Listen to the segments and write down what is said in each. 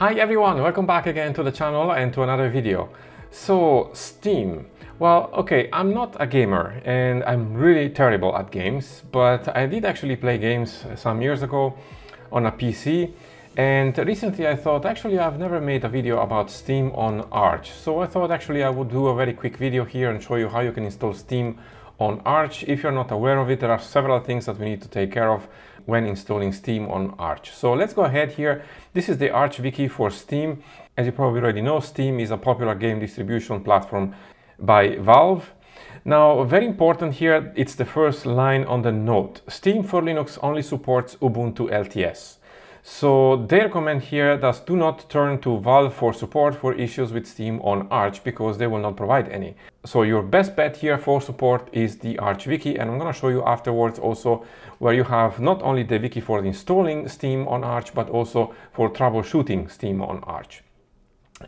Hi everyone, welcome back again to the channel and to another video. So, Steam. Well, okay, I'm not a gamer and I'm really terrible at games, but I did actually play games some years ago on a PC and recently I thought actually I've never made a video about Steam on Arch, so I thought actually I would do a very quick video here and show you how you can install Steam on Arch. If you're not aware of it, there are several things that we need to take care of when installing Steam on Arch. So let's go ahead here. This is the Arch wiki for Steam. As you probably already know, Steam is a popular game distribution platform by Valve. Now, very important here, it's the first line on the note. Steam for Linux only supports Ubuntu LTS. So their comment here does do not turn to Valve for support for issues with Steam on Arch because they will not provide any. So your best bet here for support is the Arch Wiki and I'm gonna show you afterwards also where you have not only the wiki for installing Steam on Arch but also for troubleshooting Steam on Arch.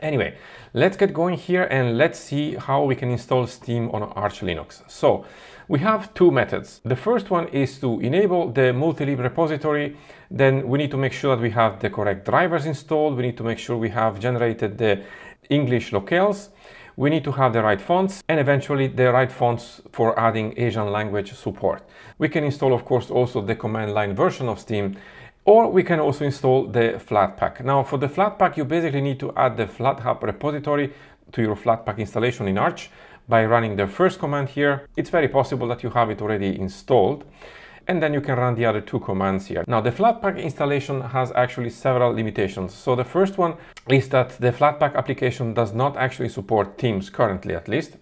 Anyway, let's get going here and let's see how we can install Steam on Arch Linux. So we have two methods. The first one is to enable the multilib repository. Then we need to make sure that we have the correct drivers installed. We need to make sure we have generated the English locales. We need to have the right fonts and eventually the right fonts for adding Asian language support. We can install, of course, also the command line version of Steam or we can also install the Flatpak. Now for the Flatpak, you basically need to add the FlatHub repository to your Flatpak installation in Arch by running the first command here, it's very possible that you have it already installed and then you can run the other two commands here. Now the Flatpak installation has actually several limitations. So the first one is that the Flatpak application does not actually support Teams currently at least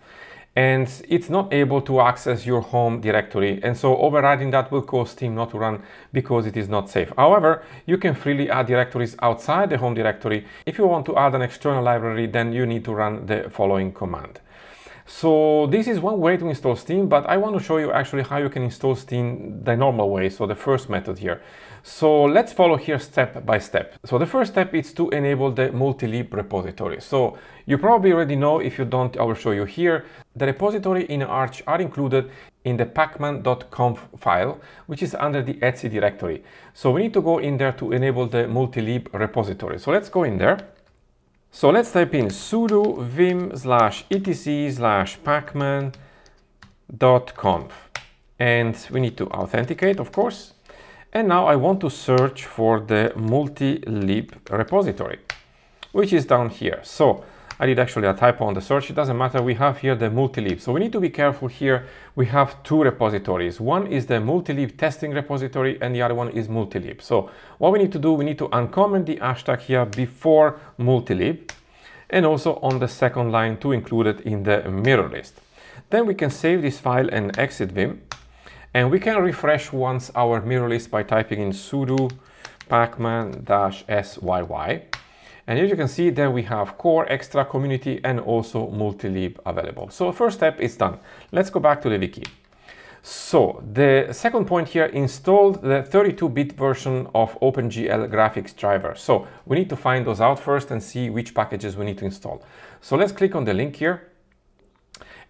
and it's not able to access your home directory and so overriding that will cause Steam not to run because it is not safe. However, you can freely add directories outside the home directory. If you want to add an external library then you need to run the following command. So this is one way to install Steam, but I want to show you actually how you can install Steam the normal way, so the first method here. So let's follow here step by step. So the first step is to enable the multi-lib repository. So you probably already know, if you don't, I will show you here, the repository in Arch are included in the pacman.conf file, which is under the Etsy directory. So we need to go in there to enable the multi-lib repository. So let's go in there. So let's type in sudo vim slash etc slash pacman dot conf. And we need to authenticate, of course. And now I want to search for the multi-lib repository, which is down here. So I did actually a typo on the search. It doesn't matter. We have here the multilib. So we need to be careful here. We have two repositories. One is the multilib testing repository and the other one is multilib. So what we need to do, we need to uncomment the hashtag here before multilib and also on the second line to include it in the mirror list. Then we can save this file and exit Vim and we can refresh once our mirror list by typing in sudo pacman-syy and as you can see, then we have core, extra, community, and also multi-lib available. So first step is done. Let's go back to the wiki. So the second point here, installed the 32-bit version of OpenGL graphics driver. So we need to find those out first and see which packages we need to install. So let's click on the link here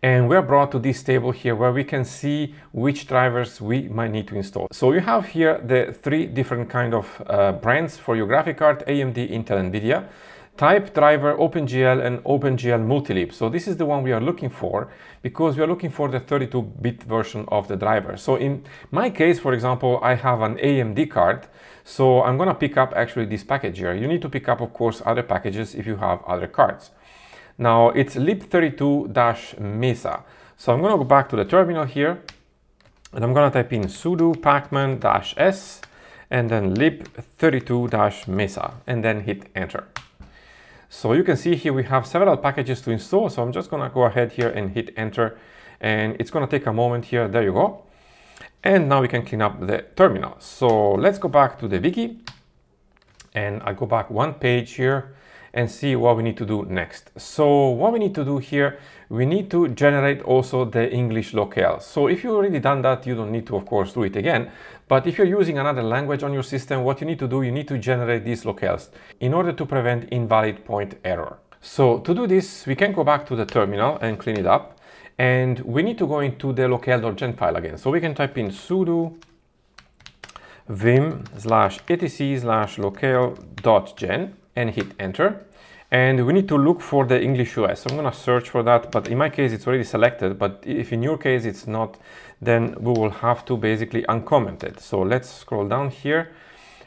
and we're brought to this table here where we can see which drivers we might need to install. So you have here the three different kind of uh, brands for your graphic card, AMD, Intel, NVIDIA type driver OpenGL and OpenGL Multilib. So this is the one we are looking for because we are looking for the 32-bit version of the driver. So in my case, for example, I have an AMD card. So I'm gonna pick up actually this package here. You need to pick up, of course, other packages if you have other cards. Now it's lib32-mesa. So I'm gonna go back to the terminal here and I'm gonna type in sudo pacman-s and then lib32-mesa and then hit enter. So you can see here we have several packages to install. So I'm just gonna go ahead here and hit enter and it's gonna take a moment here, there you go. And now we can clean up the terminal. So let's go back to the wiki and I go back one page here and see what we need to do next. So what we need to do here, we need to generate also the English locale. So if you already done that, you don't need to, of course, do it again. But if you're using another language on your system, what you need to do, you need to generate these locales in order to prevent invalid point error. So to do this, we can go back to the terminal and clean it up. And we need to go into the locale.gen file again. So we can type in sudo vim slash etc slash locale.gen and hit enter and we need to look for the English US. So I'm going to search for that, but in my case, it's already selected. But if in your case it's not, then we will have to basically uncomment it. So let's scroll down here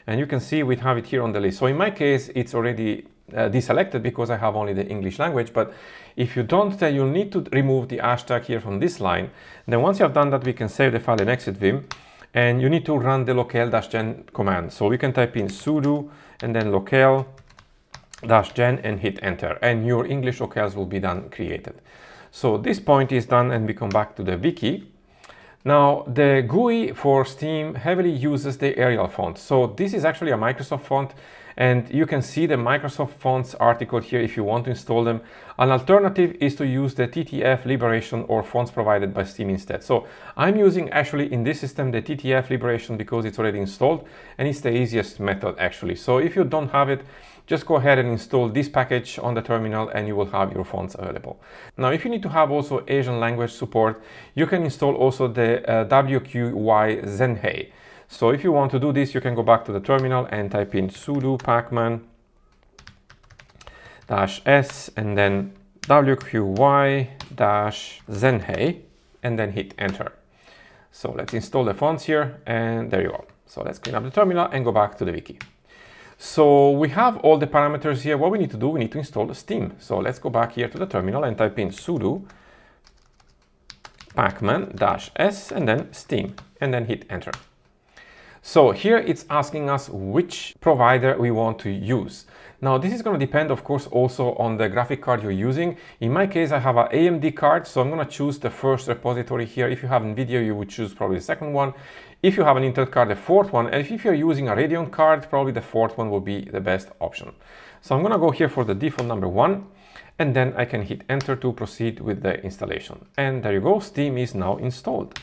and you can see we have it here on the list. So in my case, it's already uh, deselected because I have only the English language. But if you don't, then you'll need to remove the hashtag here from this line. then once you have done that, we can save the file and exit Vim and you need to run the locale-gen command. So we can type in sudo and then locale dash gen and hit enter and your English OKRs will be done created. So this point is done and we come back to the wiki. Now the GUI for Steam heavily uses the Arial font. So this is actually a Microsoft font and you can see the Microsoft fonts article here if you want to install them. An alternative is to use the TTF Liberation or fonts provided by Steam instead. So I'm using actually in this system the TTF Liberation because it's already installed and it's the easiest method actually. So if you don't have it, just go ahead and install this package on the terminal and you will have your fonts available. Now, if you need to have also Asian language support, you can install also the uh, WQY Zenhei. So if you want to do this, you can go back to the terminal and type in sudo pacman dash s and then wqy dash zenhei and then hit enter. So let's install the fonts here and there you go. So let's clean up the terminal and go back to the wiki. So we have all the parameters here. What we need to do, we need to install Steam. So let's go back here to the terminal and type in sudo pacman-s and then Steam and then hit enter. So here it's asking us which provider we want to use. Now this is going to depend of course also on the graphic card you're using. In my case I have an AMD card so I'm going to choose the first repository here. If you have NVIDIA you would choose probably the second one. If you have an Intel card, the fourth one, and if you're using a Radeon card, probably the fourth one will be the best option. So I'm gonna go here for the default number one, and then I can hit enter to proceed with the installation. And there you go, Steam is now installed.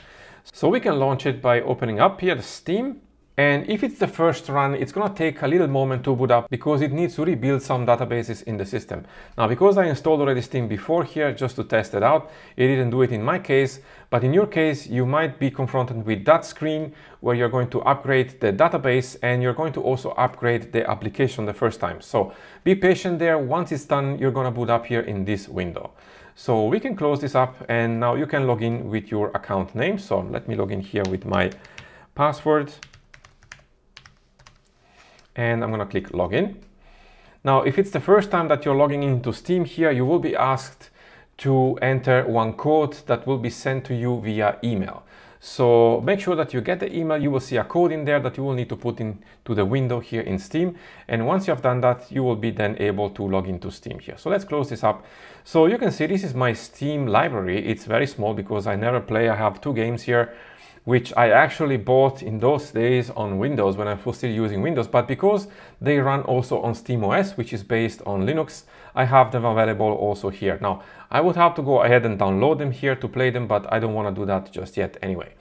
So we can launch it by opening up here the Steam, and if it's the first run, it's gonna take a little moment to boot up because it needs to rebuild some databases in the system. Now, because I installed already Steam before here, just to test it out, it didn't do it in my case, but in your case, you might be confronted with that screen where you're going to upgrade the database and you're going to also upgrade the application the first time. So be patient there. Once it's done, you're gonna boot up here in this window. So we can close this up and now you can log in with your account name. So let me log in here with my password and I'm gonna click login. Now, if it's the first time that you're logging into Steam here, you will be asked to enter one code that will be sent to you via email. So make sure that you get the email, you will see a code in there that you will need to put into the window here in Steam. And once you have done that, you will be then able to log into Steam here. So let's close this up. So you can see this is my Steam library. It's very small because I never play, I have two games here which I actually bought in those days on Windows when I was still using Windows, but because they run also on SteamOS, which is based on Linux, I have them available also here. Now, I would have to go ahead and download them here to play them, but I don't want to do that just yet anyway.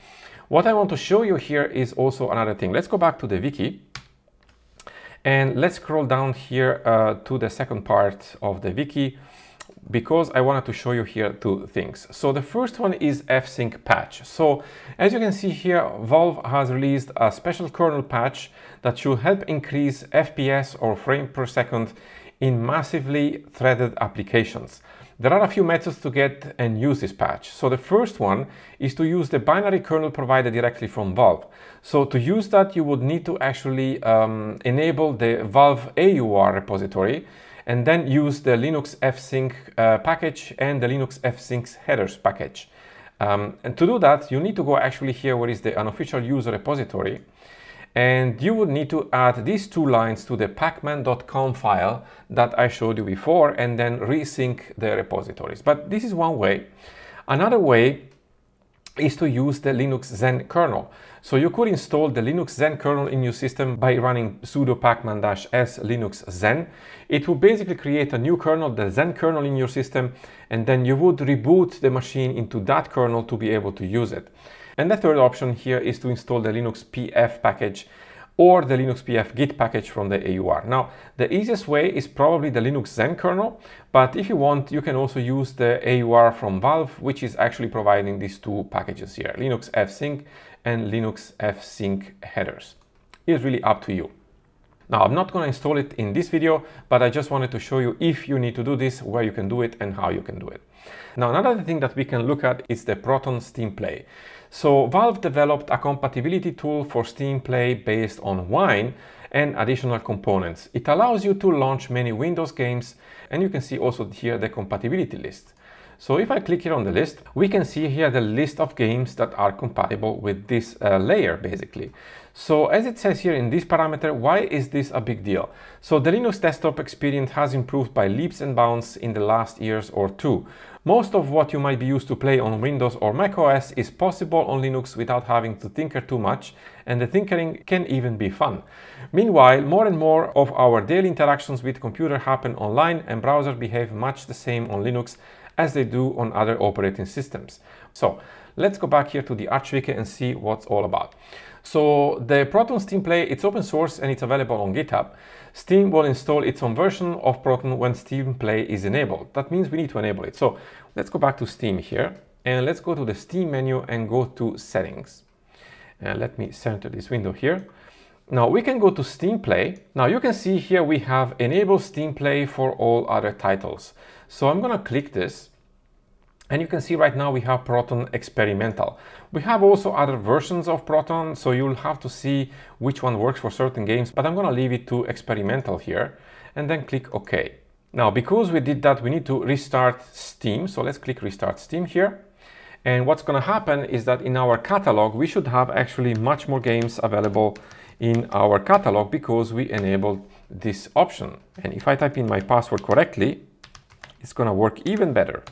What I want to show you here is also another thing. Let's go back to the wiki and let's scroll down here uh, to the second part of the wiki because I wanted to show you here two things. So the first one is fsync patch. So as you can see here, Valve has released a special kernel patch that should help increase FPS or frame per second in massively threaded applications. There are a few methods to get and use this patch. So the first one is to use the binary kernel provided directly from Valve. So to use that, you would need to actually um, enable the Valve AUR repository, and then use the Linux fsync uh, package and the Linux fsync headers package. Um, and to do that, you need to go actually here where is the unofficial user repository. And you would need to add these two lines to the pacman.com file that I showed you before and then resync the repositories. But this is one way. Another way is to use the Linux Zen kernel. So you could install the Linux Zen kernel in your system by running sudo pacman-s linux zen. It will basically create a new kernel, the Zen kernel in your system, and then you would reboot the machine into that kernel to be able to use it. And the third option here is to install the Linux PF package or the Linux PF git package from the AUR. Now, the easiest way is probably the Linux Zen kernel, but if you want, you can also use the AUR from Valve, which is actually providing these two packages here, Linux fsync and Linux fsync headers. It's really up to you. Now, I'm not going to install it in this video, but I just wanted to show you if you need to do this, where you can do it and how you can do it. Now another thing that we can look at is the Proton Steam Play. So Valve developed a compatibility tool for Steam Play based on Wine and additional components. It allows you to launch many Windows games and you can see also here the compatibility list. So if I click here on the list, we can see here the list of games that are compatible with this uh, layer basically. So as it says here in this parameter, why is this a big deal? So the Linux desktop experience has improved by leaps and bounds in the last years or two. Most of what you might be used to play on Windows or macOS is possible on Linux without having to tinker too much, and the tinkering can even be fun. Meanwhile, more and more of our daily interactions with computer happen online and browsers behave much the same on Linux as they do on other operating systems. So let's go back here to the ArchWiki and see what's all about. So the Proton Steam Play, it's open source and it's available on GitHub. Steam will install its own version of Proton when Steam Play is enabled. That means we need to enable it. So let's go back to Steam here and let's go to the Steam menu and go to settings. And uh, let me center this window here. Now we can go to Steam Play. Now you can see here we have enable Steam Play for all other titles. So I'm gonna click this and you can see right now we have Proton Experimental. We have also other versions of Proton, so you'll have to see which one works for certain games, but I'm gonna leave it to Experimental here and then click OK. Now, because we did that, we need to restart Steam. So let's click restart Steam here. And what's gonna happen is that in our catalog, we should have actually much more games available in our catalog because we enabled this option. And if I type in my password correctly, it's gonna work even better.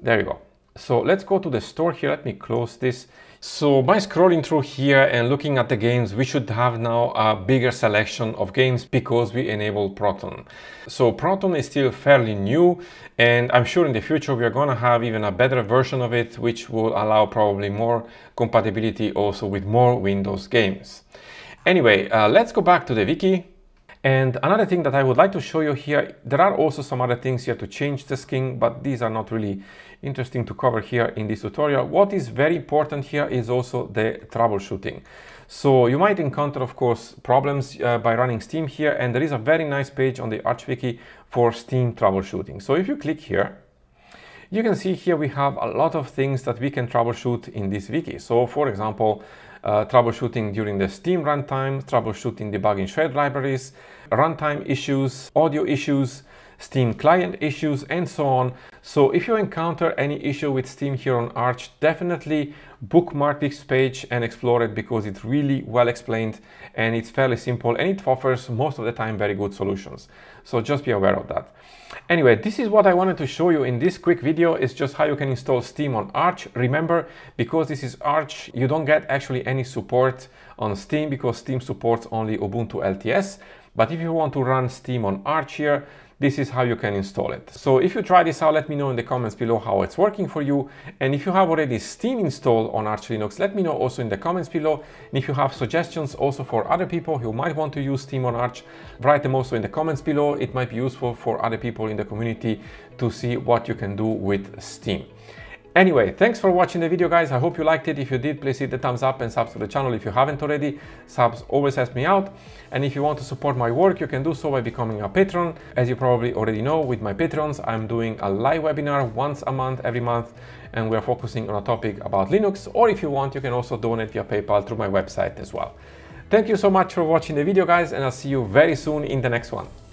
There we go. So let's go to the store here. Let me close this. So by scrolling through here and looking at the games, we should have now a bigger selection of games because we enabled Proton. So Proton is still fairly new and I'm sure in the future we are going to have even a better version of it, which will allow probably more compatibility also with more Windows games. Anyway, uh, let's go back to the wiki and another thing that I would like to show you here, there are also some other things here to change the skin, but these are not really interesting to cover here in this tutorial. What is very important here is also the troubleshooting. So you might encounter, of course, problems uh, by running Steam here, and there is a very nice page on the ArchWiki for Steam troubleshooting. So if you click here, you can see here we have a lot of things that we can troubleshoot in this wiki. So for example, uh, troubleshooting during the Steam runtime, troubleshooting debugging shared libraries, runtime issues, audio issues, Steam client issues, and so on. So if you encounter any issue with Steam here on Arch, definitely bookmark this page and explore it because it's really well explained and it's fairly simple and it offers most of the time very good solutions. So just be aware of that. Anyway, this is what I wanted to show you in this quick video is just how you can install Steam on Arch. Remember, because this is Arch, you don't get actually any support on Steam because Steam supports only Ubuntu LTS. But if you want to run Steam on Arch here, this is how you can install it. So if you try this out, let me know in the comments below how it's working for you. And if you have already Steam installed on Arch Linux, let me know also in the comments below. And if you have suggestions also for other people who might want to use Steam on Arch, write them also in the comments below. It might be useful for other people in the community to see what you can do with Steam. Anyway, thanks for watching the video guys, I hope you liked it. If you did, please hit the thumbs up and subs to the channel if you haven't already. Subs always help me out. And if you want to support my work, you can do so by becoming a patron. As you probably already know, with my patrons, I'm doing a live webinar once a month, every month, and we're focusing on a topic about Linux. Or if you want, you can also donate via PayPal through my website as well. Thank you so much for watching the video guys, and I'll see you very soon in the next one.